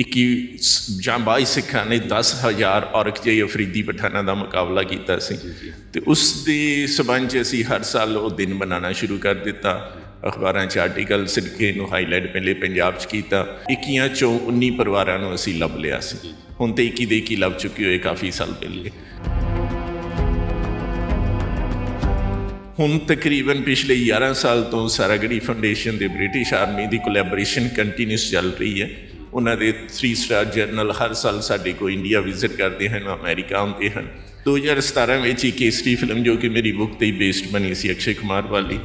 21 22 ਸਿੱਖਾਂ ਨੇ 10000 ਜੇ ਅਫਰੀਦੀ ਪਠਾਨਾਂ ਦਾ ਮੁਕਾਬਲਾ ਕੀਤਾ ਸੀ ਤੇ ਉਸ ਦੇ ਸਬੰਧ ਅਸੀਂ ਹਰ ਸਾਲ ਉਹ ਦਿਨ ਬਣਾਉਣਾ ਸ਼ੁਰੂ ਕਰ ਦਿੱਤਾ ਅਖਬਾਰਾਂ 'ਚ ਆਰਟੀਕਲ ਸਿੱਖੇ ਨੂੰ ਹਾਈਲਾਈਟ ਪਹਿਲੇ ਪੰਜਾਬ 'ਚ ਕੀਤਾ 21 ਚੋਂ 19 ਪਰਿਵਾਰਾਂ ਨੂੰ ਅਸੀਂ ਲੱਭ ਲਿਆ ਸੀ ਹੁਣ ਤੇ 21 ਦੇ 21 ਲੱਭ ਚੁੱਕੇ ਹੋਏ ਕਾਫੀ ਸਾਲ ਪਹਿਲੇ ਹੁਣ ਤਕਰੀਬਨ ਪਿਛਲੇ 11 ਸਾਲ ਤੋਂ ਸਰਗੜੀ ਫਾਊਂਡੇਸ਼ਨ ਦੇ ਬ੍ਰਿਟਿਸ਼ ਆਰਮੀ ਦੀ ਕੋਲੈਬੋਰੇਸ਼ਨ ਕੰਟੀਨਿਊਸ ਚੱਲ ਰਹੀ ਹੈ ਉਹਨਾਂ ਦੇ 3 ਸਟਾਰ ਜਰਨਲ ਹਰ ਸਾਲ ਸਾਡੇ ਕੋ ਇੰਡੀਆ ਵਿਜ਼ਿਟ ਕਰਦੇ ਹਨ ਅਮਰੀਕਾ ਆਉਂਦੇ ਹਨ 2017 ਵਿੱਚ ਇੱਕ ਕੇਸਰੀ ਫਿਲਮ ਜੋ ਕਿ ਮੇਰੀ ਬੁੱਕ ਤੇ ਬੇਸਡ ਬਣੀ ਸੀ ਅਕਸ਼ੇ ਕੁਮਾਰ ਵਾਲੀ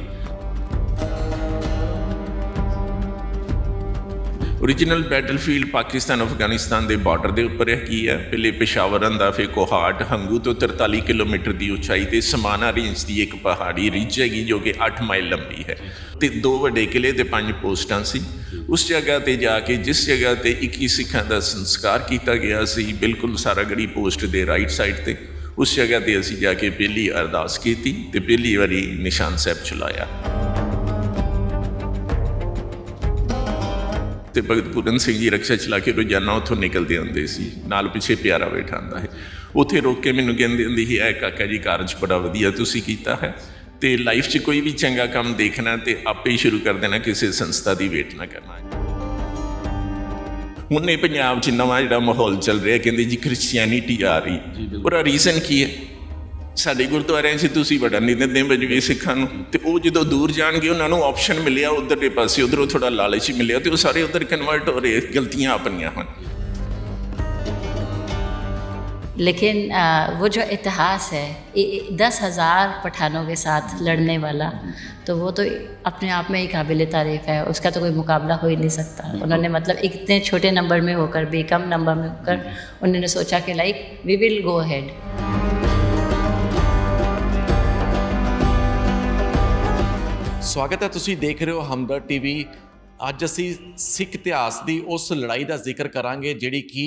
original battlefield ਪਾਕਿਸਤਾਨ ਅਫਗਾਨਿਸਤਾਨ ਦੇ ਬਾਰਡਰ ਦੇ ਉੱਪਰ ਹੈ ਕੀ ਹੈ ਪਹਿਲੇ ਪਿਸ਼ਾਵਰ ਹੰਦਾ ਫੇ ਕੋਹਾਟ ਹੰਗੂ ਤੋਂ 43 ਕਿਲੋਮੀਟਰ ਦੀ ਉਚਾਈ ਤੇ ਸਮਾਨਾ ਰੇਂਜ ਦੀ ਇੱਕ ਪਹਾੜੀ ਰਿਜ ਹੈਗੀ ਜੋ ਕਿ 8 ਮਾਈਲ ਲੰਬੀ ਹੈ ਤੇ ਦੋ ਵੱਡੇ ਕਿਲੇ ਤੇ ਪੰਜ ਪੋਸਟਾਂ ਸੀ ਉਸ ਜਗ੍ਹਾ ਤੇ ਜਾ ਕੇ ਜਿਸ ਜਗ੍ਹਾ ਤੇ 21 ਸਿੱਖਾਂ ਦਾ ਸੰਸਕਾਰ ਕੀਤਾ ਗਿਆ ਸੀ ਬਿਲਕੁਲ ਸਾਰਾਗੜੀ ਪੋਸਟ ਦੇ ਰਾਈਟ ਸਾਈਡ ਤੇ ਉਸ ਜਗ੍ਹਾ ਤੇ ਅਸੀਂ ਜਾ ਕੇ ਪਹਿਲੀ ਅਰਦਾਸ ਕੀਤੀ ਤੇ ਪਹਿਲੀ ਵਾਰੀ ਨਿਸ਼ਾਨ ਸਾਹਿਬ ਚਲਾਇਆ ਤੇ ਭਗਤ ਪੂਰਨ ਸਿੰਘ ਜੀ ਰਕਸ਼ਾ ਚਲਾ ਕੇ ਰੋਜ਼ਾਨਾ ਉੱਥੋਂ ਨਿਕਲਦੇ ਹੁੰਦੇ ਸੀ ਨਾਲ ਪਿੱਛੇ ਪਿਆਰਾ ਬੈਠਾ ਆਂਦਾ ਹੈ ਉੱਥੇ ਰੋਕ ਕੇ ਮੈਨੂੰ ਕਹਿੰਦੇ ਹੁੰਦੇ ਸੀ ਐ ਕਾਕਾ ਜੀ ਕਾਰਜ ਬੜਾ ਵਧੀਆ ਤੁਸੀਂ ਕੀਤਾ ਹੈ ਤੇ ਲਾਈਫ 'ਚ ਕੋਈ ਵੀ ਚੰਗਾ ਕੰਮ ਦੇਖਣਾ ਤੇ ਆਪੇ ਹੀ ਸ਼ੁਰੂ ਕਰ ਦੇਣਾ ਕਿਸੇ ਸੰਸਥਾ ਦੀ ਵੇਟ ਨਾ ਕਰਨਾ ਹੁਣ ਇਹ ਪੰਜਾਬ 'ਚ ਨਵਾਂ ਜਿਹੜਾ ਮਾਹੌਲ ਚੱਲ ਰਿਹਾ ਕਹਿੰਦੇ ਜੀ ਕ੍ਰਿਸਚੀਅਨਿਟੀ ਆ ਰਹੀ ਉਹਦਾ ਰੀਜ਼ਨ ਕੀ ਹੈ ਸਾਡੇ ਗੁਰਦੁਆਰਿਆਂ 'ਚ ਤੁਸੀਂ ਬੜਾ ਨਿੰਦਦੇ ਦੇ ਬਜਵੀ ਸਿੱਖਾਂ ਨੂੰ ਤੇ ਉਹ ਜਦੋਂ ਦੂਰ ਜਾਣਗੇ ਉਹਨਾਂ ਨੂੰ ਆਪਸ਼ਨ ਮਿਲਿਆ ਉਧਰ ਦੇ ਪਾਸੇ ਉਧਰੋਂ ਥੋੜਾ ਲਾਲਚ ਮਿਲਿਆ ਤੇ ਉਹ ਸਾਰੇ ਉਧਰ ਕਨਵਰਟ ਹੋ ਰਹੇ ਗਲਤੀਆਂ ਆਪਣੀਆਂ ਹਨ लेकिन वो जो इतिहास है दस हज़ार पठानों के साथ लड़ने वाला तो वो तो अपने आप में ही काबिल तारीफ है उसका तो कोई मुकाबला हो ही नहीं सकता उन्होंने मतलब इतने छोटे नंबर में होकर बेकम नंबर में होकर उन्होंने सोचा कि like we will go head ਸਵਾਗਤ ਹੈ ਤੁਸੀਂ ਦੇਖ ਰਹੇ ਹੋ ਹਮਦਰ ਟੀਵੀ ਅੱਜ ਅਸੀਂ ਸਿੱਖ ਇਤਿਹਾਸ ਦੀ ਉਸ ਲੜਾਈ ਦਾ ਜ਼ਿਕਰ ਕਰਾਂਗੇ ਜਿਹੜੀ ਕਿ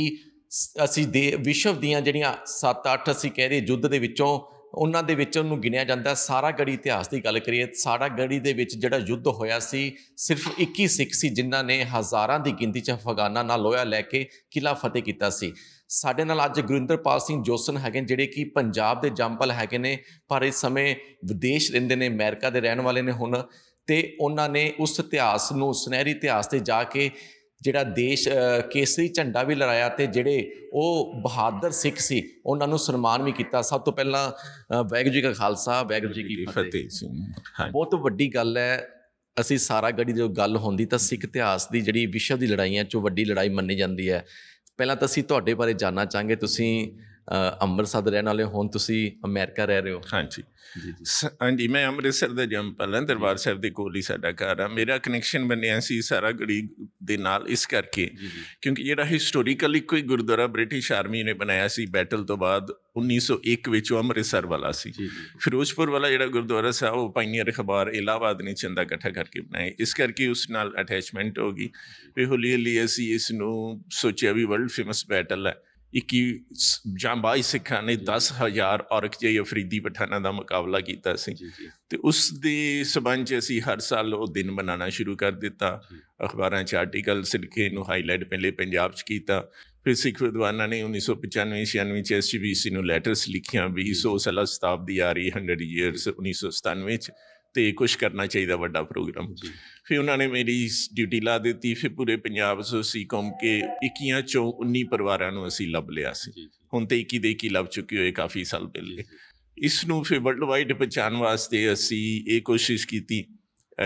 ਅਸੀਂ ਦੇ ਵਿਸ਼ਵ ਦੀਆਂ ਜਿਹੜੀਆਂ 7-8 ਅਸੀਂ ਕਹਿ ਰਹੇ ਜੁੱਧ ਦੇ ਵਿੱਚੋਂ ਉਹਨਾਂ ਦੇ ਵਿੱਚ ਉਹਨੂੰ ਗਿਣਿਆ ਜਾਂਦਾ ਸਾਰਾ ਗੜੀ ਇਤਿਹਾਸ ਦੀ ਗੱਲ ਕਰੀਏ ਸਾਰਾ ਗੜੀ ਦੇ ਵਿੱਚ ਜਿਹੜਾ ਯੁੱਧ ਹੋਇਆ ਸੀ ਸਿਰਫ 21 ਸਿੱਖ ਸੀ ਜਿਨ੍ਹਾਂ ਨੇ ਹਜ਼ਾਰਾਂ ਦੀ ਗਿਣਤੀ ਚ ਅਫਗਾਨਾਂ ਨਾਲ ਲੋਹਾ ਲੈ ਕੇ ਕਿਲਾ ਫਤਿਹ ਕੀਤਾ ਸੀ ਸਾਡੇ ਨਾਲ ਅੱਜ ਗੁਰਿੰਦਰਪਾਲ ਸਿੰਘ ਜੋਸਨ ਹੈਗੇ ਜਿਹੜੇ ਕਿ ਪੰਜਾਬ ਦੇ ਜੰਪਲ ਹੈਗੇ ਨੇ ਪਰ ਇਸ ਸਮੇਂ ਵਿਦੇਸ਼ ਰਹਿੰਦੇ ਨੇ ਅਮਰੀਕਾ ਦੇ ਰਹਿਣ ਵਾਲੇ ਨੇ ਹੁਣ ਤੇ ਉਹਨਾਂ ਨੇ ਉਸ ਇਤਿਹਾਸ ਨੂੰ ਸੁਨਹਿਰੀ ਇਤਿਹਾਸ ਤੇ ਜਾ ਕੇ ਜਿਹੜਾ ਦੇਸ਼ ਕੇਸਰੀ ਝੰਡਾ ਵੀ ਲੜਾਇਆ ਤੇ ਜਿਹੜੇ ਉਹ ਬਹਾਦਰ ਸਿੱਖ ਸੀ ਉਹਨਾਂ ਨੂੰ ਸਨਮਾਨ ਵੀ ਕੀਤਾ ਸਭ ਤੋਂ ਪਹਿਲਾਂ ਵੈਗੁਰੂ ਜੀ ਦਾ ਖਾਲਸਾ ਵੈਗੁਰੂ ਜੀ ਕੀ ਫਤਿਹ ਬਹੁਤ ਵੱਡੀ ਗੱਲ ਹੈ ਅਸੀਂ ਸਾਰਾ ਗੜੀ ਦੀ ਗੱਲ ਹੁੰਦੀ ਤਾਂ ਸਿੱਖ ਇਤਿਹਾਸ ਦੀ ਜਿਹੜੀ ਵਿਸ਼ਵ ਦੀ ਲੜਾਈਆਂ ਚੋਂ ਵੱਡੀ ਲੜਾਈ ਮੰਨੀ ਜਾਂਦੀ ਹੈ ਪਹਿਲਾਂ ਤਾਂ ਅਸੀਂ ਤੁਹਾਡੇ ਬਾਰੇ ਜਾਨਣਾ ਚਾਹਾਂਗੇ ਤੁਸੀਂ ਅੰਮ੍ਰਿਤਸਰ ਦੇ ਰਹਿਣ ਵਾਲੇ ਹੋਣ ਤੁਸੀਂ ਅਮਰੀਕਾ ਰਹਿ ਰਹੇ ਹੋ ਹਾਂਜੀ ਹਾਂਜੀ ਮੈਂ ਅੰਮ੍ਰਿਤਸਰ ਦਾ ਜੰਮ ਪਹਿਲਾਂ ਦਰਬਾਰ ਸਾਹਿਬ ਦੇ ਕੋਲ ਹੀ ਸਾਡਾ ਘਰ ਆ ਮੇਰਾ ਕਨੈਕਸ਼ਨ ਬਣਿਆ ਸੀ ਸਾਰਾ ਗੜੀ ਦੇ ਨਾਲ ਇਸ ਕਰਕੇ ਕਿਉਂਕਿ ਜਿਹੜਾ ਹਿਸਟੋਰੀਕਲੀ ਕੋਈ ਗੁਰਦੁਆਰਾ ਬ੍ਰਿਟਿਸ਼ ਆਰਮੀ ਨੇ ਬਣਾਇਆ ਸੀ ਬੈਟਲ ਤੋਂ ਬਾਅਦ 1901 ਵਿੱਚ ਅੰਮ੍ਰਿਤਸਰ ਵਾਲਾ ਸੀ ਫਿਰੋਜ਼ਪੁਰ ਵਾਲਾ ਜਿਹੜਾ ਗੁਰਦੁਆਰਾ ਸੀ ਉਹ ਪਾਈਨੀਅਰ ਖਬਰ ਇਲਾਹਾਬਾਦ ਨੇ ਚੰਦਾ ਇਕੱਠਾ ਕਰਕੇ ਬਣਾਇਆ ਇਸ ਕਰਕੇ ਉਸ ਨਾਲ ਅਟੈਚਮੈਂਟ ਹੋ ਗਈ ਵੀ ਹੌਲੀ ਹੌਲੀ ਅਸੀਂ ਇਸ ਨੂੰ ਸੋਚਿਆ ਵੀ ਵਰਲਡ ਫੇਮਸ ਬੈਟਲ ਹੈ 21 ਜੰਬਾਈ ਸਿੱਖਾਂ ਨੇ 10000 ਔਰਕ ਜੇ ਅਫਰੀਦੀ ਪਠਾਨਾਂ ਦਾ ਮੁਕਾਬਲਾ ਕੀਤਾ ਸੀ ਤੇ ਉਸ ਦੇ ਸਬੰਧ ਅਸੀਂ ਹਰ ਸਾਲ ਉਹ ਦਿਨ ਮਨਾਉਣਾ ਸ਼ੁਰੂ ਕਰ ਦਿੱਤਾ ਅਖਬਾਰਾਂ 'ਚ ਆਰਟੀਕਲ ਸਿਲਕੇ ਨੂੰ ਹਾਈਲਾਈਟ ਪਹਿਲੇ ਪੰਜਾਬ 'ਚ ਕੀਤਾ ਫਿਰ ਸਿੱਖ ਵਿਦਵਾਨਾਂ ਨੇ 1995-96 ਚ ਐਸਜੀਬੀਸੀ ਨੂੰ ਲੈਟਰਸ ਲਿਖੀਆਂ ਵੀ 100 ਸਾਲਾ ਸਤਾਬਦੀ ਆ ਰਹੀ 100 ਇਅਰਸ 1997 ਚ ਤੇ ਕੁਝ ਕਰਨਾ ਚਾਹੀਦਾ ਵੱਡਾ ਪ੍ਰੋਗਰਾਮ ਫਿਰ ਉਹਨਾਂ ਨੇ ਮੇਰੀ ਡਿਊਟੀ ਲਾ ਦਿੱਤੀ ਫਿਰ ਪੂਰੇ ਪੰਜਾਬ ਸੋਸੀ ਕੌਮ ਕੇ 21 ਚੋਂ 19 ਪਰਿਵਾਰਾਂ ਨੂੰ ਅਸੀਂ ਲੱਭ ਲਿਆ ਸੀ ਹੁਣ ਤੇ 21 ਦੇ ਕੀ ਲੱਭ ਚੁੱਕੇ ਹੋਏ ਕਾਫੀ ਸਾਲ ਪਹਿਲੇ ਇਸ ਨੂੰ ਫਿਰ ਵਰਲਡ ਵਾਈਡ ਪਛਾਣ ਵਾਸਤੇ ਅਸੀਂ ਇਹ ਕੋਸ਼ਿਸ਼ ਕੀਤੀ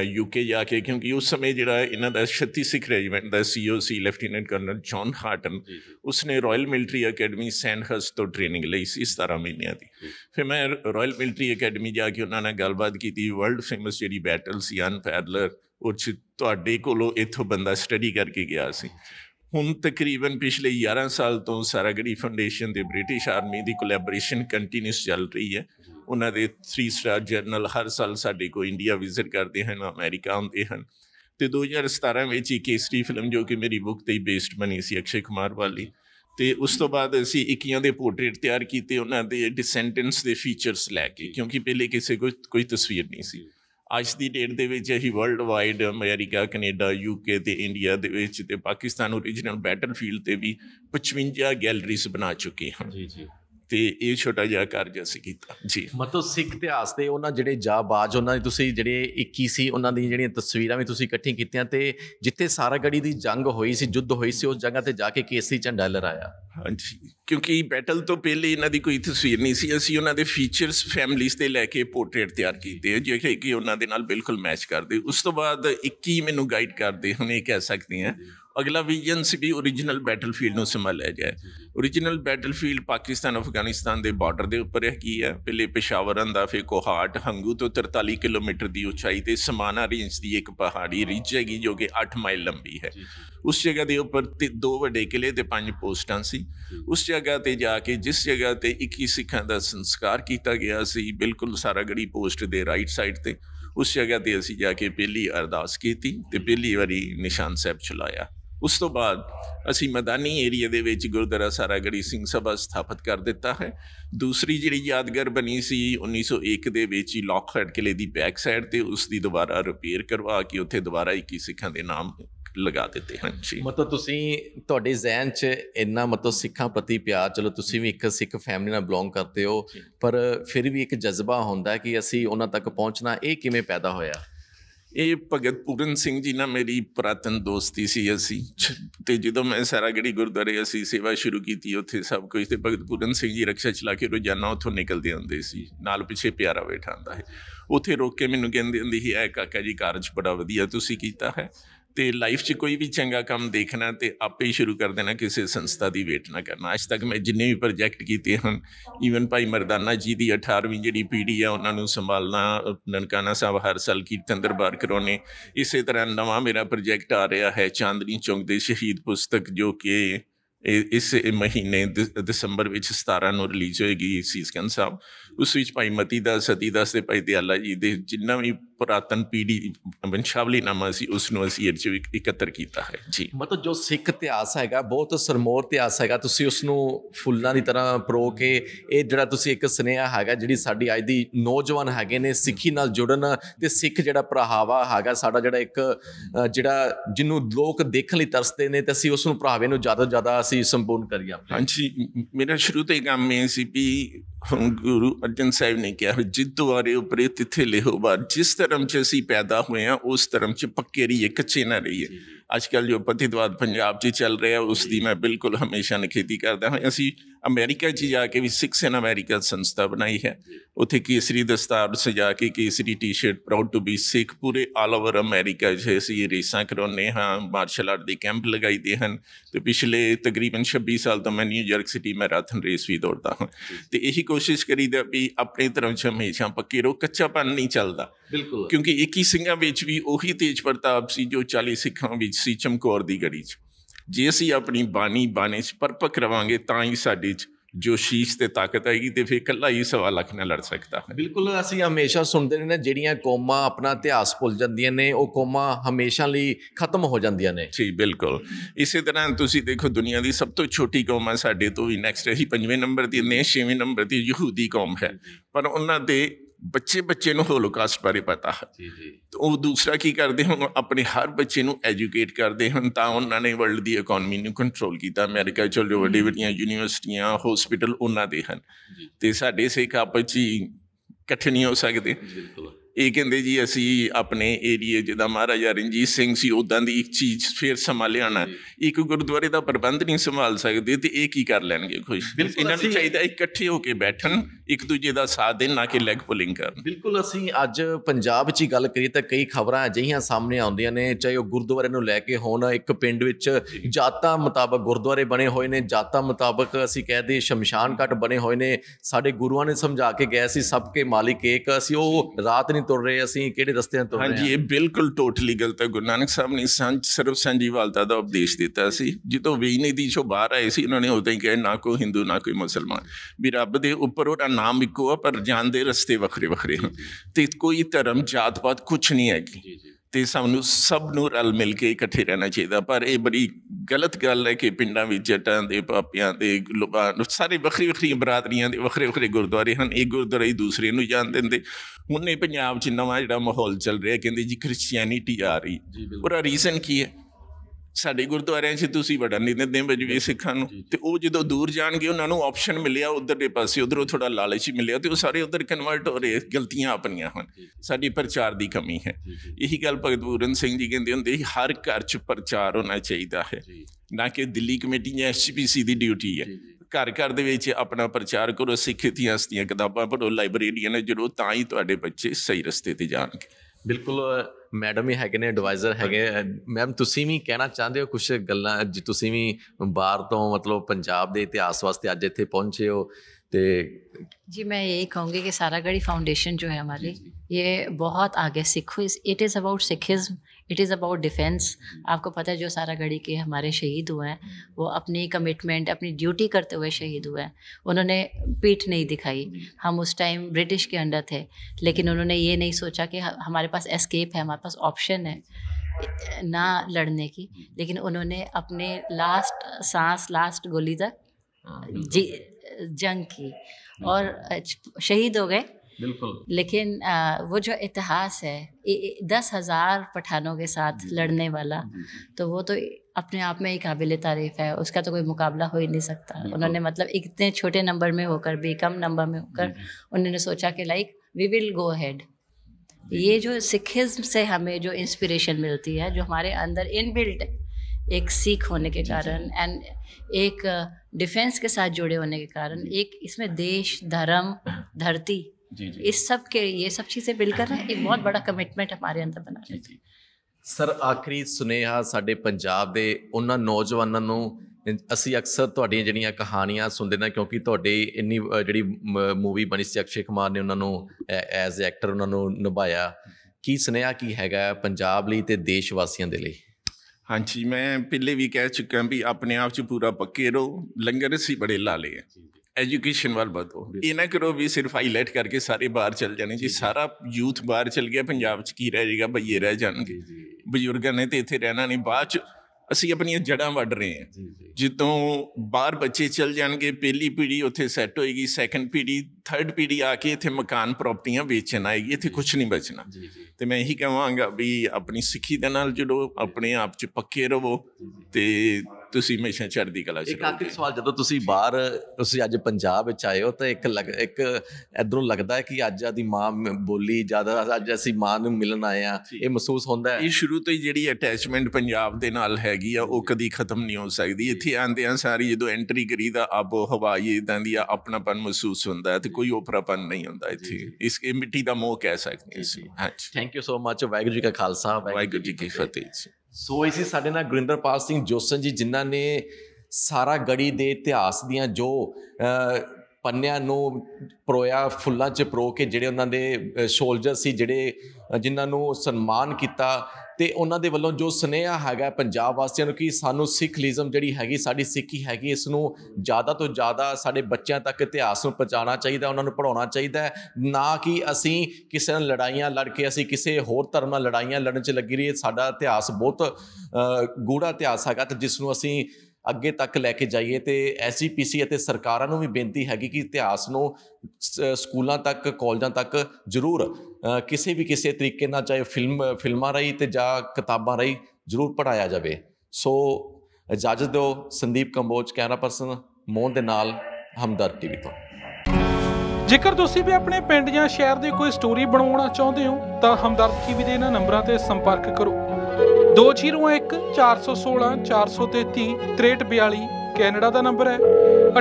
ਯੂਕੇ ਜਾ ਕੇ ਕਿਉਂਕਿ ਉਸ ਸਮੇਂ ਜਿਹੜਾ ਇਹਨਾਂ ਦਾ 36 ਸਿੱਖ ਰੈਜੀਮੈਂਟ ਦਾ ਸੀਓ ਸੀ ਲੈਫਟੀਨੈਂਟ ਕਰਨਲ ਜੌਨ ਹਾਰਟਨ ਉਸਨੇ ਰਾਇਲ ਮਿਲਟਰੀ ਅਕੈਡਮੀ ਸੈਂਡਹਰਸ ਤੋਂ ਟ੍ਰੇਨਿੰਗ ਲਈ ਸੀ ਇਸ ਤਰ੍ਹਾਂ ਮਹੀਨਿਆਂ ਦੀ ਫਿਰ ਮੈਂ ਰਾਇਲ ਮਿਲਟਰੀ ਅਕੈਡਮੀ ਜਾ ਕੇ ਉਹਨਾਂ ਨਾਲ ਗੱਲਬਾਤ ਕੀਤੀ ਵਰਲਡ ਫੇਮਸ ਜਿਹੜੀ ਬੈਟਲ ਸੀ ਅਨਪੈਡਲਰ ਉਹ ਤੁਹਾਡੇ ਕੋਲੋਂ ਇੱਥੋਂ ਬੰਦਾ ਸਟੱਡੀ ਕਰਕੇ ਗਿਆ ਸੀ ਹੁਣ ਤਕਰੀਬਨ ਪਿਛਲੇ 11 ਸਾਲ ਤੋਂ ਸਰਗੜੀ ਫਾਊਂਡੇਸ਼ਨ ਦੇ ਬ੍ਰਿਟਿਸ਼ ਆਰਮੀ ਦੀ ਕੋਲੈਬੋਰੇਸ਼ਨ ਕੰਟੀਨਿਊਸ ਚੱਲ ਰਹੀ ਹੈ ਉਹਨਾਂ ਦੇ 3 ਸਟਾਰ ਜਰਨਲ ਹਰ ਸਾਲ ਸਾਡੇ ਕੋ ਇੰਡੀਆ ਵਿਜ਼ਿਟ ਕਰਦੇ ਹਨ ਅਮਰੀਕਾ ਆਉਂਦੇ ਹਨ ਤੇ 2017 ਵਿੱਚ ਇੱਕ ਕੇਸਰੀ ਫਿਲਮ ਜੋ ਕਿ ਮੇਰੀ ਬੁੱਕ ਤੇ ਬੇਸਡ ਬਣੀ ਸੀ ਅਕਸ਼ੇ ਕੁਮਾਰ ਵਾਲੀ ਤੇ ਉਸ ਤੋਂ ਬਾਅਦ ਅਸੀਂ ਇਕੀਆਂ ਦੇ ਪੋਰਟਰੇਟ ਤਿਆਰ ਕੀਤੇ ਉਹਨਾਂ ਦੇ ਡਿਸੈਂਟੈਂਟਸ ਦੇ ਫੀਚਰਸ ਲੈ ਕੇ ਕਿਉਂਕਿ ਪਹਿਲੇ ਕਿਸੇ ਕੋਈ ਕੋਈ ਤਸਵੀਰ ਨਹੀਂ ਸੀ ਅੱਜ ਦੀ ਡੇਟ ਦੇ ਵਿੱਚ ਅਸੀਂ world wide America Canada UK ਤੇ ਇੰਡੀਆ ਦੇ ਵਿੱਚ ਤੇ ਪਾਕਿਸਤਾਨ origignal ਬੈਟਲਫੀਲਡ ਤੇ ਵੀ 55 ਗੈਲਰੀਜ਼ ਬਣਾ ਚੁੱਕੇ ਹਾਂ ਜੀ ਜੀ ਤੇ ਇਹ ਛੋਟਾ ਜਿਹਾ ਕਾਰਜ ਅਸੀਂ ਕੀਤਾ ਜੀ ਮਤਲਬ ਸਿੱਖ ਇਤਿਹਾਸ ਦੇ ਉਹਨਾਂ ਜਿਹੜੇ ਜਾਬਾਜ ਉਹਨਾਂ ਦੀ ਤੁਸੀਂ ਜਿਹੜੇ 21 ਸੀ ਉਹਨਾਂ ਦੀਆਂ ਜਿਹੜੀਆਂ ਤਸਵੀਰਾਂ ਵੀ ਤੁਸੀਂ ਇਕੱਠੀਆਂ ਕੀਤੀਆਂ ਤੇ ਜਿੱਥੇ ਸਾਰਾਗੜੀ ਦੀ ਜੰਗ ਹੋਈ ਸੀ ਜੁੱਧ ਹੋਈ ਸੀ ਉਸ ਜਗ੍ਹਾ ਤੇ ਜਾ ਕੇ ਕੇਸੀ ਝੰਡਾ ਲਹਿਰਾਇਆ ਹਾਂਜੀ ਕਿਉਂਕਿ ਬੈਟਲ ਤੋਂ ਪਹਿਲੇ ਇਹਨਾਂ ਦੀ ਕੋਈ ਤਸਵੀਰ ਨਹੀਂ ਸੀ ਅਸੀਂ ਉਹਨਾਂ ਦੇ ਫੀਚਰਸ ਫੈਮਲੀਜ਼ ਤੇ ਲੈ ਕੇ ਪੋਰਟਰੇਟ ਤਿਆਰ ਕੀਤੇ ਜਿਹੜੇ ਕਿ ਉਹਨਾਂ ਦੇ ਨਾਲ ਬਿਲਕੁਲ ਮੈਚ ਕਰਦੇ ਉਸ ਤੋਂ ਬਾਅਦ 21 ਮੈਨੂੰ ਗਾਈਡ ਕਰਦੇ ਹੁਣ ਇਹ ਕਹਿ ਸਕਦੇ ਹਾਂ ਅਗਲਾ ਵਿਜ਼ਨ ਸੀ ਵੀ origignal battlefield ਨੂੰ ਲਿਆ ਜਾਏ origignal battlefield ਪਾਕਿਸਤਾਨ ਅਫਗਾਨਿਸਤਾਨ ਦੇ ਬਾਰਡਰ ਦੇ ਉੱਪਰ ਹੈ ਕੀ ਹੈ ਪਹਿਲੇ ਪਸ਼ਾਵਰ ਦਾ ਫੇ ਕੋਹਾਟ ਹੰਗੂ ਤੋਂ 43 ਕਿਲੋਮੀਟਰ ਦੀ ਉਚਾਈ ਤੇ ਸਮਾਨਾ ਰੇਂਜ ਦੀ ਇੱਕ ਪਹਾੜੀ ਰਿਜ ਹੈਗੀ ਜੋ ਕਿ 8 ਮਾਈਲ ਲੰਬੀ ਹੈ ਉਸ ਜਗ੍ਹਾ ਦੇ ਉੱਪਰ ਦੋ ਵੱਡੇ ਕਿਲੇ ਤੇ ਪੰਜ ਪੋਸਟਾਂ ਸੀ ਉਸ ਜਗ੍ਹਾ ਤੇ ਜਾ ਕੇ ਜਿਸ ਜਗ੍ਹਾ ਤੇ 21 ਸਿੱਖਾਂ ਦਾ ਸੰਸਕਾਰ ਕੀਤਾ ਗਿਆ ਸੀ ਬਿਲਕੁਲ ਸਾਰਾ ਗੜੀ ਪੋਸਟ ਦੇ ਰਾਈਟ ਸਾਈਡ ਤੇ ਉਸ ਜਗ੍ਹਾ ਤੇ ਅਸੀਂ ਜਾ ਕੇ ਪਹਿਲੀ ਅਰਦਾਸ ਕੀਤੀ ਤੇ ਪਹਿਲੀ ਵਾਰੀ ਨਿਸ਼ਾਨ ਸਾਹਿਬ ਚਲਾਇਆ ਉਸ ਤੋਂ ਬਾਅਦ ਅਸੀਂ ਮੈਦਾਨੀ ਏਰੀਆ ਦੇ ਵਿੱਚ ਗੁਰਦੁਆਰਾ ਸਾਰਾਗੜੀ ਸਿੰਘ ਸਭਾ ਸਥਾਪਿਤ ਕਰ ਦਿੱਤਾ ਹੈ ਦੂਸਰੀ ਜਿਹੜੀ ਯਾਦਗਾਰ ਬਣੀ ਸੀ 1901 ਦੇ ਵਿੱਚ ਹੀ ਲੌਕਹਰਡ ਕਿਲੇ ਦੀ ਬੈਕ ਸਾਈਡ ਤੇ ਉਸ ਦੀ ਦੁਬਾਰਾ ਰਿਪੇਅਰ ਕਰਵਾ ਕੇ ਉੱਥੇ ਦੁਬਾਰਾ 21 ਸਿੱਖਾਂ ਦੇ ਨਾਮ ਲਗਾ ਦਿੱਤੇ ਹਨ ਜੀ ਮਤਲਬ ਤੁਸੀਂ ਤੁਹਾਡੇ ਜ਼ਹਿਨ 'ਚ ਇੰਨਾ ਮਤਲਬ ਸਿੱਖਾਂ ਪ੍ਰਤੀ ਪਿਆਰ ਚਲੋ ਤੁਸੀਂ ਵੀ ਇੱਕ ਸਿੱਖ ਫੈਮਿਲੀ ਨਾਲ ਬਿਲੋਂਗ ਕਰਦੇ ਹੋ ਪਰ ਫਿਰ ਵੀ ਇੱਕ ਜਜ਼ਬਾ ਹੁੰਦਾ ਕਿ ਅਸੀਂ ਉਹਨਾਂ ਤੱਕ ਪਹੁੰਚਣਾ ਇਹ ਕਿਵੇਂ ਪੈਦਾ ਹੋਇਆ ਇਹ ਭਗਤ ਪੂਰਨ ਸਿੰਘ ਜੀ ਨਾਲ ਮੇਰੀ ਪ੍ਰਾਤਨ ਦੋਸਤੀ ਸੀ ਅਸੀਂ ਤੇ ਜਦੋਂ ਮੈਂ ਸਾਰਾ ਗੜੀ ਗੁਰਦਾਰੇ ਅਸੀਂ ਸੇਵਾ ਸ਼ੁਰੂ ਕੀਤੀ ਉੱਥੇ ਸਭ ਕੁਝ ਤੇ ਭਗਤ ਪੂਰਨ ਸਿੰਘ ਜੀ ਰਕਸ਼ਾ ਚਲਾ ਕੇ ਰੋਜ਼ਾਨਾ ਉੱਥੋਂ ਨਿਕਲਦੇ ਹੁੰਦੇ ਸੀ ਨਾਲ ਪਿੱਛੇ ਪਿਆਰਾ ਬੈਠਾ ਹੁੰਦਾ ਹੈ ਉੱਥੇ ਰੋਕ ਕੇ ਮੈਨੂੰ ਕਹਿੰਦੇ ਹੁੰਦੇ ਸੀ ਐ ਕਾਕਾ ਜੀ ਕਾਰਜ ਬੜਾ ਵਧੀਆ ਤੁਸੀਂ ਕੀਤਾ ਹੈ ਤੇ ਲਾਈਫ 'ਚ ਕੋਈ ਵੀ ਚੰਗਾ ਕੰਮ ਦੇਖਣਾ ਤੇ ਆਪੇ ਹੀ ਸ਼ੁਰੂ ਕਰ ਦੇਣਾ ਕਿਸੇ ਸੰਸਥਾ ਦੀ ਵੇਟ ਨਾ ਕਰਨਾ ਅੱਜ ਤੱਕ ਮੈਂ ਜਿੰਨੇ ਵੀ ਪ੍ਰੋਜੈਕਟ ਕੀਤੇ ਹਨ ਈਵਨ ਭਾਈ ਮਰਦਾਨਾ ਜੀ ਦੀ 18ਵੀਂ ਜਿਹੜੀ ਪੀੜ੍ਹੀ ਆ ਉਹਨਾਂ ਨੂੰ ਸੰਭਾਲਣਾ ਨਨਕਾਣਾ ਸਾਹਿਬ ਹਰ ਸਾਲ ਕੀਰਤਨ ਦਰਬਾਰ ਕਰਾਉਣੇ ਇਸੇ ਤਰ੍ਹਾਂ ਨਵਾਂ ਮੇਰਾ ਪ੍ਰੋਜੈਕਟ ਆ ਰਿਹਾ ਹੈ ਚਾਂਦਨੀ ਚੌਂਕ ਦੇ ਸ਼ਹੀਦ ਪੁਸਤਕ ਜੋ ਕਿ ਇਸ ਮਹੀਨੇ ਦਸੰਬਰ ਵਿੱਚ 17 ਨੂੰ ਰਿਲੀਜ਼ ਹੋਏਗੀ ਸੀਸਕਨ ਸਾਹਿਬ ਉਸ ਵਿੱਚ ਭਾਈ ਮਤੀ ਦਾ ਦਾਸ ਤੇ ਭਾਈ ਦਿਆਲਾ ਜੀ ਦੇ ਜਿੰਨਾ ਵੀ ਪੁਰਾਤਨ ਪੀੜੀ ਵੰਸ਼ਾਵਲੀ ਨਾਮਾ ਸੀ ਉਸ ਨੂੰ ਅਸੀਂ ਇਹ ਵਿੱਚ ਇਕੱਤਰ ਕੀਤਾ ਹੈ ਜੀ ਮਤਲਬ ਜੋ ਸਿੱਖ ਇਤਿਹਾਸ ਹੈਗਾ ਬਹੁਤ ਸਰਮੋਰ ਇਤਿਹਾਸ ਹੈਗਾ ਤੁਸੀਂ ਉਸ ਨੂੰ ਫੁੱਲਾਂ ਦੀ ਤਰ੍ਹਾਂ ਪਰੋ ਕੇ ਇਹ ਜਿਹੜਾ ਤੁਸੀਂ ਇੱਕ ਸਨੇਹਾ ਹੈਗਾ ਜਿਹੜੀ ਸਾਡੀ ਅੱਜ ਦੀ ਨੌਜਵਾਨ ਹੈਗੇ ਨੇ ਸਿੱਖੀ ਨਾਲ ਜੁੜਨ ਤੇ ਸਿੱਖ ਜਿਹੜਾ ਪ੍ਰਹਾਵਾ ਹੈਗਾ ਸਾਡਾ ਜਿਹੜਾ ਇੱਕ ਜਿਹੜਾ ਜਿਹਨੂੰ ਲੋਕ ਦੇਖਣ ਲਈ ਤਰਸਦੇ ਨੇ ਤੇ ਅਸੀਂ ਉਸ ਨੂੰ ਪ੍ਰਹਾਵੇ ਨੂੰ ਜ਼ਿਆਦਾ ਜ਼ਿਆਦਾ ਅਸੀਂ ਸੰਪੂਰਨ ਕਰੀਏ ਹਾਂਜੀ ਮੇਰਾ ਸ਼ੁਰੂ ਤੋਂ ਹੀ ਕੰਮ ਇਹ ਸੀ ਵੀ ਹੁਣ ਗੁਰੂ ਅਰਜਨ ਸਾਹਿਬ ਨੇ ਕਿਹਾ ਜਿੱਦੂ ਆਰੇ ਉਪਰੇ ਤਿੱਥੇ ਲਿਹੋ ਬਾਰ ਜਿਸ ਧਰਮ 'ਚ ਅਸੀਂ ਪੈਦਾ ਹੋਏ ਆ ਉਸ ਧਰਮ 'ਚ ਪੱਕੇ ਰਹੀਏ ਕੱਚੇ ਨਾ ਰਹੀਏ अजकल जो पतिवाद पंजाब से चल रहे हैं उसकी मैं बिल्कुल हमेशा निखेती करता हाँ असी अमेरिका च जाके भी सिक्स इन अमेरिका संस्था बनाई है उत्थे केसरी दस्तार से जाके केसरी T shirt proud to be Sikh पूरे ऑल ओवर अमेरिका से असी रेसा कराने हाँ मार्शल आर्ट के कैंप लगाई दे हैं तो पिछले तकरीबन छब्बीस साल तो मैं न्यूयॉर्क सिटी मैराथन रेस भी दौड़ता हाँ तो यही कोशिश करी दे भी अपने धर्म से हमेशा पक्के रहो कच्चापन नहीं चलता बिल्कुल क्योंकि एक ही सिंह भी उही तेज प्रताप से जो चाली सिखा ਸੀ ਚਮਕੌਰ ਦੀ ਗੜੀ 'ਚ ਜੇ ਅਸੀਂ ਆਪਣੀ ਬਾਣੀ ਬਾਣੇ 'ਚ ਪਰਪਕ ਰਵਾਂਗੇ ਤਾਂ ਹੀ ਸਾਡੇ 'ਚ ਜੋਸ਼ੀਸ਼ ਤੇ ਤਾਕਤ ਆਏਗੀ ਤੇ ਫੇ ਇਕੱਲਾ ਹੀ ਸਵਾ ਲੱਖ ਨਾਲ ਲੜ ਸਕਦਾ ਹੈ ਬਿਲਕੁਲ ਅਸੀਂ ਹਮੇਸ਼ਾ ਸੁਣਦੇ ਨੇ ਜਿਹੜੀਆਂ ਕੌਮਾਂ ਆਪਣਾ ਇਤਿਹਾਸ ਭੁੱਲ ਜਾਂਦੀਆਂ ਨੇ ਉਹ ਕੌਮਾਂ ਹਮੇਸ਼ਾ ਲਈ ਖਤਮ ਹੋ ਜਾਂਦੀਆਂ ਨੇ ਜੀ ਬਿਲਕੁਲ ਇਸੇ ਤਰ੍ਹਾਂ ਤੁਸੀਂ ਦੇਖੋ ਦੁਨੀਆ ਦੀ ਸਭ ਤੋਂ ਛੋਟੀ ਕੌਮ ਹੈ ਸਾਡੇ ਤੋਂ ਵੀ ਨੈਕਸਟ ਜੀ ਪੰਜਵੇਂ ਨੰਬਰ ਦੀ ਨੇ ਛੇਵੇਂ ਨੰਬਰ ਦੀ ਯਹੂਦੀ ਕੌਮ ਹੈ ਪਰ ਉਹਨਾਂ ਦੇ ਬੱਚੇ ਬੱਚੇ ਨੂੰ ਹੋਲੋਕਾਸਟ ਬਾਰੇ ਪਤਾ ਹੈ ਜੀ ਜੀ ਉਹ ਦੂਸਰਾ ਕੀ ਕਰਦੇ ਹੁਣ ਆਪਣੇ ਹਰ ਬੱਚੇ ਨੂੰ ਐਜੂਕੇਟ ਕਰਦੇ ਹੁਣ ਤਾਂ ਉਹਨਾਂ ਨੇ ਵਰਲਡ ਦੀ ਇਕਨੋਮੀ ਨੂੰ ਕੰਟਰੋਲ ਕੀਤਾ ਅਮਰੀਕਾ ਚ ਵੱਡੀ ਵੱਡੀਆਂ ਯੂਨੀਵਰਸਿਟੀਆਂ ਹਸਪੀਟਲ ਉਹਨਾਂ ਦੇ ਹਨ ਤੇ ਸਾਡੇ ਸਿੱਖ ਆਪਸ ਵਿੱਚ ਇਕੱਠੇ ਨਹੀਂ ਹੋ ਸਕਦੇ ਇਹ ਕਹਿੰਦੇ ਜੀ ਅਸੀਂ ਆਪਣੇ ਏਰੀਏ ਜਿਹਦਾ ਮਹਾਰਾਜਾ ਰਣਜੀਤ ਸਿੰਘ ਸੀ ਉਦਾਂ ਦੀ ਇੱਕ ਚੀਜ਼ ਫੇਰ ਸੰਭਾਲਿਆਣਾ ਇੱਕ ਗੁਰਦੁਆਰੇ ਦਾ ਪ੍ਰਬੰਧ ਨਹੀਂ ਸੰਭਾਲ ਸਕਦੇ ਤੇ ਇਹ ਕੀ ਕਰ ਲੈਣਗੇ ਖੁਸ਼ ਇਹਨਾਂ ਨੂੰ ਚਾਹੀਦਾ ਇਕੱਠੇ ਹੋ ਕੇ ਬੈਠਣ ਇੱਕ ਦੂਜੇ ਦਾ ਸਾਥ ਦੇਣ ਨਾ ਕਿ ਲੈਗ ਪੁਲਿੰਗ ਕਰਨ ਬਿਲਕੁਲ ਅਸੀਂ ਅੱਜ ਪੰਜਾਬ 'ਚ ਹੀ ਗੱਲ ਕਰੀਏ ਤਾਂ ਕਈ ਖਬਰਾਂ ਅਜਿਹੀਆਂ ਸਾਹਮਣੇ ਆਉਂਦੀਆਂ ਨੇ ਚਾਹੇ ਉਹ ਗੁਰਦੁਆਰੇ ਨੂੰ ਲੈ ਕੇ ਹੋਣ ਇੱਕ ਪਿੰਡ ਵਿੱਚ ਜਾਤਾਂ ਮੁਤਾਬਕ ਗੁਰਦੁਆਰੇ ਬਣੇ ਹੋਏ ਨੇ ਜਾਤਾਂ ਮੁਤਾਬਕ ਅਸੀਂ ਕਹਦੇ ਸ਼ਮਸ਼ਾਨ ਘਾਟ ਬਣੇ ਹੋਏ ਨੇ ਸਾਡੇ ਗੁਰੂਆਂ ਨੇ ਸਮਝਾ ਕੇ ਗਏ ਸੀ ਸਭ ਕੇ ਮਾਲਿਕ ਇੱਕ ਅਸੀਂ ਉਹ ਰਾਤ ਨਹੀਂ ਤੁਰ ਰਹੇ ਅਸੀਂ ਕਿਹੜੇ ਰਸਤਿਆਂ ਤੁਰ ਰਹੇ ਹਾਂ ਹਾਂਜੀ ਇਹ ਬਿਲਕੁਲ ਟੋਟਲੀ ਗਲਤ ਹੈ ਗੁਰੂ ਨਾਨਕ ਸਾਹਿਬ ਨੇ ਸੰਤ ਸਿਰਫ ਸੰਜੀਵਾਲਤਾ ਦਾ ਉਪਦੇਸ਼ ਦਿੱਤਾ ਸੀ ਨਹੀਂ ਦੀ ਛੋ ਬਾਹਰ ਆਏ ਸੀ ਉਹਨਾਂ ਨੇ ਉਦੋਂ ਹੀ ਕਿਹਾ ਨਾ ਕੋਈ ਹਿੰਦੂ ਨਾ ਕੋਈ ਮੁਸਲਮਾਨ ਵੀ ਰੱਬ ਦੇ ਉੱਪਰ ਉਹਦਾ ਨਾਮ ਇੱਕੋ ਆ ਪਰ ਜਾਣ ਦੇ ਰਸਤੇ ਵੱਖਰੇ ਵੱਖਰੇ ਹਨ ਤੇ ਕੋਈ ਧਰਮ ਜਾਤ-ਪਾਤ ਕੁਝ ਨਹੀਂ ਹੈਗੀ ਤੇ ਸਾਨੂੰ ਸਭ ਨੂੰ ਰਲ ਮਿਲ ਕੇ ਇਕੱਠੇ ਰਹਿਣਾ ਚਾਹੀਦਾ ਪਰ ਇਹ ਬੜੀ ਗਲਤ ਗੱਲ ਹੈ ਕਿ ਪਿੰਡਾਂ ਵਿੱਚ ਜੱਟਾਂ ਦੇ ਪਾਪੀਆਂ ਦੇ ਸਾਰੇ ਵੱਖਰੀ ਵੱਖਰੀਆਂ ਬਰਾਦਰੀਆਂ ਦੇ ਵੱਖਰੇ ਵੱਖਰੇ ਗੁਰਦੁਆਰੇ ਹਨ ਇੱਕ ਗੁਰਦੁਆਰੇ ਦੂਸਰੇ ਨੂੰ ਜਾਣ ਦਿੰਦੇ ਹੁਣ ਇਹ ਪੰਜਾਬ 'ਚ ਨਵਾਂ ਜਿਹੜਾ ਮਾਹੌਲ ਚੱਲ ਰਿਹਾ ਕਹਿੰਦੇ ਜੀ ਕ੍ਰਿਸਚੀਅਨਿਟੀ ਆ ਰਹੀ ਉਹਦਾ ਰੀਜ਼ਨ ਕੀ ਹੈ ਸਾਡੇ ਗੁਰਦੁਆਰਿਆਂ 'ਚ ਤੁਸੀਂ ਵੜਨ ਨਹੀਂ ਦਿੰਦੇ ਬਜਵੀ ਸਿੱਖਾਂ ਨੂੰ ਤੇ ਉਹ ਜਦੋਂ ਦੂਰ ਜਾਣਗੇ ਉਹਨਾਂ ਨੂੰ ਆਪਸ਼ਨ ਮਿਲਿਆ ਉਧਰ ਦੇ ਪਾਸੇ ਉਧਰੋਂ ਥੋੜਾ ਲਾਲਚ ਹੀ ਮਿਲਿਆ ਤੇ ਉਹ ਸਾਰੇ ਉਧਰ ਕਨਵਰਟ ਹੋ ਰਹੇ ਗਲਤੀਆਂ ਆਪਣੀਆਂ ਹਨ ਸਾਡੀ ਪ੍ਰਚਾਰ ਦੀ ਕਮੀ ਹੈ ਇਹੀ ਗੱਲ ਭਗਤ ਪੂਰਨ ਸਿੰਘ ਜੀ ਕਹਿੰਦੇ ਹੁੰਦੇ ਹਰ ਘਰ 'ਚ ਪ੍ਰਚਾਰ ਹੋਣਾ ਚਾਹੀਦਾ ਹੈ ਨਾ ਕਿ ਦਿੱਲੀ ਕਮੇਟੀ ਜਾਂ ਐਸਪੀਸੀ ਦੀ ਡਿਊਟੀ ਹੈ ਘਰ ਘਰ ਦੇ ਵਿੱਚ ਆਪਣਾ ਪ੍ਰਚਾਰ ਕਰੋ ਸਿੱਖ ਇਤਿਹਾਸ ਦੀਆਂ ਕਿਤਾਬਾਂ ਪੜੋ ਲਾਇਬ੍ਰੇਰੀਆਂ ਨੇ ਜਰੂਰ ਤਾਂ ਹੀ ਤੁਹਾਡੇ ਬੱਚੇ ਸਹੀ ਰਸਤੇ ਤੇ ਜਾਣਗੇ ਬਿਲਕੁਲ ਮੈਡਮ ਹੀ ਹੈਗੇ ਨੇ ਐਡਵਾਈਜ਼ਰ ਹੈਗੇ ਮੈਮ ਤੁਸੀਂ ਵੀ ਕਹਿਣਾ ਚਾਹੁੰਦੇ ਹੋ ਕੁਝ ਗੱਲਾਂ ਜੀ ਤੁਸੀਂ ਵੀ ਬਾਹਰ ਤੋਂ ਮਤਲਬ ਪੰਜਾਬ ਦੇ ਇਤਿਹਾਸ ਵਾਸਤੇ ਅੱਜ ਇੱਥੇ ਪਹੁੰਚੇ ਹੋ ते जी मैं यही कहूँगी कि सारागढ़ी फाउंडेशन जो है हमारी ये बहुत आगे Sikh it is about Sikhism it is about defence आपको पता है जो सारागढ़ी के हमारे शहीद हुए हैं वो अपनी कमिटमेंट अपनी ड्यूटी करते हुए शहीद हुए हैं उन्होंने पीठ नहीं दिखाई हम उस टाइम ब्रिटिश के अंडर थे लेकिन उन्होंने ये नहीं सोचा कि हमारे पास एस्केप है हमारे पास ऑप्शन है ना लड़ने की लेकिन उन्होंने अपने लास्ट सांस लास्ट गोली तक हाँ, जी जंग की हम्म। और शहीद हो गए बिल्कुल लेकिन वो जो इतिहास है दस हज़ार पठानों के साथ लड़ने वाला तो वो तो अपने आप में ही काबिल तारीफ है उसका तो कोई मुकाबला हो ही नहीं सकता उन्होंने मतलब इतने छोटे नंबर में होकर भी कम नंबर में होकर उन्होंने सोचा कि like we will go head ये जो सिखिज्म से हमें जो इंस्पिरेशन मिलती है जो हमारे अंदर इनबिल्ट है एक सीख होने के कारण एंड एक डिफेंस के साथ जुड़े होने के कारण एक इसमें देश धर्म धरती जी जी इस सब के ये सब चीज़ें मिलकर एक बहुत बड़ा कमिटमेंट हमारे अंदर बना जी जी ਸਰ ਆਖਰੀ ਸੁਨੇਹਾ ਸਾਡੇ ਪੰਜਾਬ ਦੇ ਉਹਨਾਂ ਨੌਜਵਾਨਾਂ ਨੂੰ ਅਸੀਂ ਅਕਸਰ ਤੁਹਾਡੀਆਂ ਜਿਹੜੀਆਂ ਕਹਾਣੀਆਂ ਸੁਣਦੇ ਨੇ ਕਿਉਂਕਿ ਤੁਹਾਡੇ ਇੰਨੀ ਜਿਹੜੀ ਮੂਵੀ ਬਣੀ ਸੀ ਅਕਸ਼ੇ ਕੁਮਾਰ ਨੇ ਉਹਨਾਂ ਨੂੰ ਐਜ਼ ਐਕਟਰ ਉਹਨਾਂ ਨੂੰ ਨਿਭਾਇਆ ਕੀ ਸੁਨੇਹਾ ਕੀ ਹੈਗਾ ਪੰਜਾਬ ਲਈ ਤੇ ਦੇਸ਼ ਵਾਸੀਆਂ ਦੇ ਲਈ ਹਾਂਜੀ मैं पहले भी कह चुका ਵੀ ਆਪਣੇ ਆਪ ਚ ਪੂਰਾ ਪੱਕੇ रहो ਲੰਗਰ ਅਸੀਂ ਬੜੇ ਲਾ ਲਏ ਐਜੂਕੇਸ਼ਨ ਵੱਲ ਵਧੋ ਇਹ ਨਾ ਕਰੋ ਵੀ ਸਿਰਫ ਹਾਈਲਾਈਟ ਕਰਕੇ ਸਾਰੇ ਬਾਹਰ ਚਲ ਜਾਣੇ ਜੀ ਸਾਰਾ ਯੂਥ ਬਾਹਰ ਚਲ ਗਿਆ ਪੰਜਾਬ 'ਚ ਕੀ ਰਹਿ ਜਾਏਗਾ ਬਈਏ ਰਹਿ ਜਾਣਗੇ ਬਜ਼ੁਰਗਾਂ ਨੇ ਤੇ ਇੱਥੇ ਰਹਿਣਾ ਨਹੀਂ ਬਾਅਦ 'ਚ ਅਸੀਂ ਆਪਣੀਆਂ ਜੜਾਂ ਵੱਢ ਰਹੇ ਹਾਂ ਜਿੱਦੋਂ ਬਾਹਰ ਬੱਚੇ ਚੱਲ ਜਾਣਗੇ ਪਹਿਲੀ ਪੀੜ੍ਹੀ ਉੱਥੇ ਸੈੱਟ ਹੋਏਗੀ ਸੈਕੰਡ ਪੀੜ੍ਹੀ ਥਰਡ ਪੀੜ੍ਹੀ ਆ ਕੇ ਇੱਥੇ ਮਕਾਨ ਪ੍ਰਾਪਰਟੀਆਂ ਵੇਚਣ ਆਏਗੀ ਇੱਥੇ ਕੁਝ ਨਹੀਂ ਬਚਣਾ ਤੇ ਮੈਂ ਇਹੀ ਕਹਾਂਗਾ ਵੀ ਆਪਣੀ ਸਿੱਖੀ ਦੇ ਨਾਲ ਜੁੜੋ ਆਪਣੇ ਆਪ 'ਚ ਪੱਕੇ ਰਹੋ ਤੇ ਤੁਸੀਂ ਹਮੇਸ਼ਾ ਚੜ੍ਹਦੀ ਕਲਾ ਸ਼ੁਰੂ ਕਰਦੇ ਇੱਕ ਆਖਰੀ ਸਵਾਲ ਜਦੋਂ ਤੁਸੀਂ ਬਾਹਰ ਤੁਸੀਂ ਅੱਜ ਪੰਜਾਬ ਵਿੱਚ ਆਏ ਹੋ ਤਾਂ ਇੱਕ ਇੱਕ ਇਧਰੋਂ ਲੱਗਦਾ ਹੈ ਕਿ ਅੱਜ ਆਦੀ ਮਾਂ ਬੋਲੀ ਜ਼ਿਆਦਾ ਅੱਜ ਅਸੀਂ ਮਾਂ ਨੂੰ ਮਿਲਣ ਆਏ ਆ ਇਹ ਮਹਿਸੂਸ ਹੁੰਦਾ ਹੈ ਇਹ ਸ਼ੁਰੂ ਤੋਂ ਹੀ ਜਿਹੜੀ ਅਟੈਚਮੈਂਟ ਪੰਜਾਬ ਦੇ ਨਾਲ ਹੈਗੀ ਆ ਉਹ ਕਦੀ ਖਤਮ ਨਹੀਂ ਹੋ ਸਕਦੀ ਇੱਥੇ ਆਂਦੇ ਆ ਸਾਰੀ ਜਦੋਂ ਐਂਟਰੀ ਕਰੀਦਾ ਆਬੋ ਹਵਾ ਇਦਾਂ ਦੀ ਆ ਆਪਣਾਪਨ ਮਹਿਸੂਸ ਹੁੰਦਾ ਹੈ ਤੇ ਕੋਈ ਉਪਰਾਪਨ ਨਹੀਂ ਹੁੰਦਾ ਇੱਥੇ ਇਸ ਇਹ ਮਿੱਟੀ ਦਾ ਮੋਹ ਕਹਿ ਸਕਦੇ ਸੀ ਹਾਂਜੀ thank you so much Waheguru ji ਕਾ ਖਾਲਸਾ ਵਾਹਿਗੁਰੂ ਜੀ ਕੀ ਫਤਿਹ ਸੋ ਇਸੀ ਸਾਡੇ ਨਾਲ ਗੁਰਿੰਦਰਪਾਲ ਸਿੰਘ ਜੋਸਨ ਜੀ ਜਿਨ੍ਹਾਂ ਨੇ ਸਾਰਾ ਗੜੀ ਦੇ ਇਤਿਹਾਸ ਦੀਆਂ ਜੋ ਪੰਨਿਆਂ ਨੂੰ ਪ੍ਰੋਇਆ ਫੁੱਲਾਂ 'ਚ ਪ੍ਰੋ ਕੇ ਜਿਹੜੇ ਉਹਨਾਂ ਦੇ ਸੋਲਜਰ ਸੀ ਜਿਹੜੇ ਜਿਨ੍ਹਾਂ ਨੂੰ ਸਨਮਾਨ ਕੀਤਾ ਤੇ ਉਹਨਾਂ ਦੇ ਵੱਲੋਂ ਜੋ ਸਨੇਹਾ ਹੈਗਾ ਪੰਜਾਬ ਵਾਸੀਆਂ ਨੂੰ ਕਿ ਸਾਨੂੰ ਸਿੱਖੀਜ਼ਮ ਜਿਹੜੀ ਹੈਗੀ ਸਾਡੀ ਸਿੱਖੀ ਹੈਗੀ ਇਸ ਨੂੰ ਜ਼ਿਆਦਾ ਤੋਂ ਜ਼ਿਆਦਾ ਸਾਡੇ ਬੱਚਿਆਂ ਤੱਕ ਇਤਿਹਾਸ ਨੂੰ ਪਹੁੰਚਾਉਣਾ ਚਾਹੀਦਾ ਉਹਨਾਂ ਨੂੰ ਪੜਾਉਣਾ ਚਾਹੀਦਾ ਨਾ ਕਿ ਅਸੀਂ ਕਿਸੇ ਨਾਲ ਲੜਾਈਆਂ ਲੜ ਕੇ ਅਸੀਂ ਕਿਸੇ ਹੋਰ ਧਰਮ ਨਾਲ ਲੜਾਈਆਂ ਲੜਨ 'ਚ ਲੱਗੀ ਰਹੀਏ ਸਾਡਾ ਇਤਿਹਾਸ ਬਹੁਤ ਗੂੜਾ ਇਤਿਹਾਸ ਹੈਗਾ ਤੇ ਜਿਸ ਨੂੰ ਅਸੀਂ ਅੱਗੇ ਤੱਕ ਲੈ ਕੇ ਜਾਈਏ ਤੇ ਐਸਜੀਪੀਸੀ ਅਤੇ ਸਰਕਾਰਾਂ ਨੂੰ ਵੀ ਬੇਨਤੀ ਹੈਗੀ ਕਿ ਇਤਿਹਾਸ ਨੂੰ ਸਕੂਲਾਂ ਤੱਕ ਕਾਲਜਾਂ ਤੱਕ ਜ਼ਰੂਰ ਕਿਸੇ ਵੀ ਕਿਸੇ ਤਰੀਕੇ ਨਾਲ ਚਾਹੇ ਫਿਲਮ ਫਿਲਮਾਂ ਰਹੀ ਤੇ ਜਾਂ ਕਿਤਾਬਾਂ ਰਹੀ ਜ਼ਰੂਰ ਪੜਾਇਆ ਜਾਵੇ ਸੋ ਇਜਾਜ਼ਤ ਦਿਓ ਸੰਦੀਪ ਕੰਬੋਜ ਕੈਮਰਾ ਪਰਸਨ ਮੋਹਨ ਦੇ ਨਾਲ ਹਮਦਰ ਟੀਵੀ ਤੋਂ ਜੇਕਰ ਤੁਸੀਂ ਵੀ ਆਪਣੇ ਪਿੰਡ ਜਾਂ ਸ਼ਹਿਰ ਦੀ ਕੋਈ ਸਟੋਰੀ ਬਣਾਉਣਾ ਚਾਹੁੰਦੇ ਹੋ ਤਾਂ ਹਮਦਰਦ ਟੀਵੀ ਦੇ ਇਹਨਾਂ ਨੰਬਰਾਂ ਤੇ ਸੰਪਰਕ ਕਰੋ 2001 433 6342 ਕੈਨੇਡਾ ਦਾ ਨੰਬਰ ਹੈ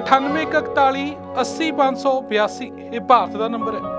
9841 80582 ਇਹ ਭਾਰਤ ਦਾ ਨੰਬਰ ਹੈ